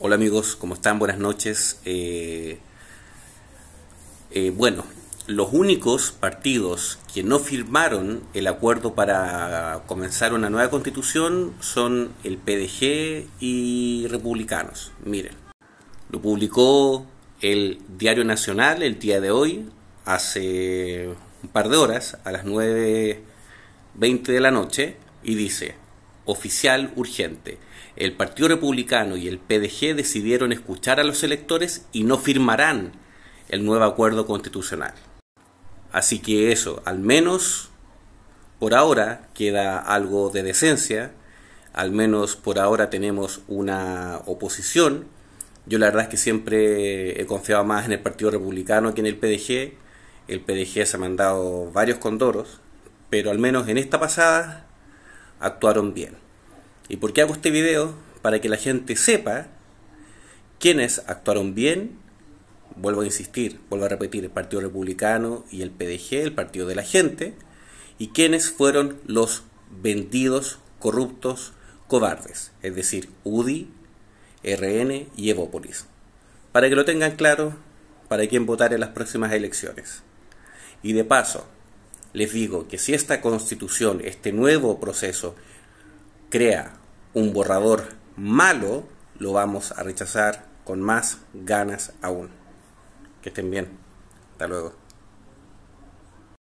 Hola amigos, ¿cómo están? Buenas noches. Eh, eh, bueno, los únicos partidos que no firmaron el acuerdo para comenzar una nueva constitución son el PDG y republicanos. Miren, lo publicó el Diario Nacional el día de hoy, hace un par de horas, a las 9.20 de la noche, y dice, oficial urgente. El Partido Republicano y el PDG decidieron escuchar a los electores y no firmarán el nuevo acuerdo constitucional. Así que eso, al menos por ahora queda algo de decencia, al menos por ahora tenemos una oposición. Yo la verdad es que siempre he confiado más en el Partido Republicano que en el PDG. El PDG se ha mandado varios condoros, pero al menos en esta pasada actuaron bien. ¿Y por qué hago este video? Para que la gente sepa quiénes actuaron bien. Vuelvo a insistir, vuelvo a repetir, el Partido Republicano y el PDG, el Partido de la Gente, y quiénes fueron los vendidos, corruptos, cobardes, es decir, UDI, RN y Evópolis. Para que lo tengan claro, para quién votar en las próximas elecciones. Y de paso, les digo que si esta constitución, este nuevo proceso, crea un borrador malo, lo vamos a rechazar con más ganas aún. Que estén bien. Hasta luego.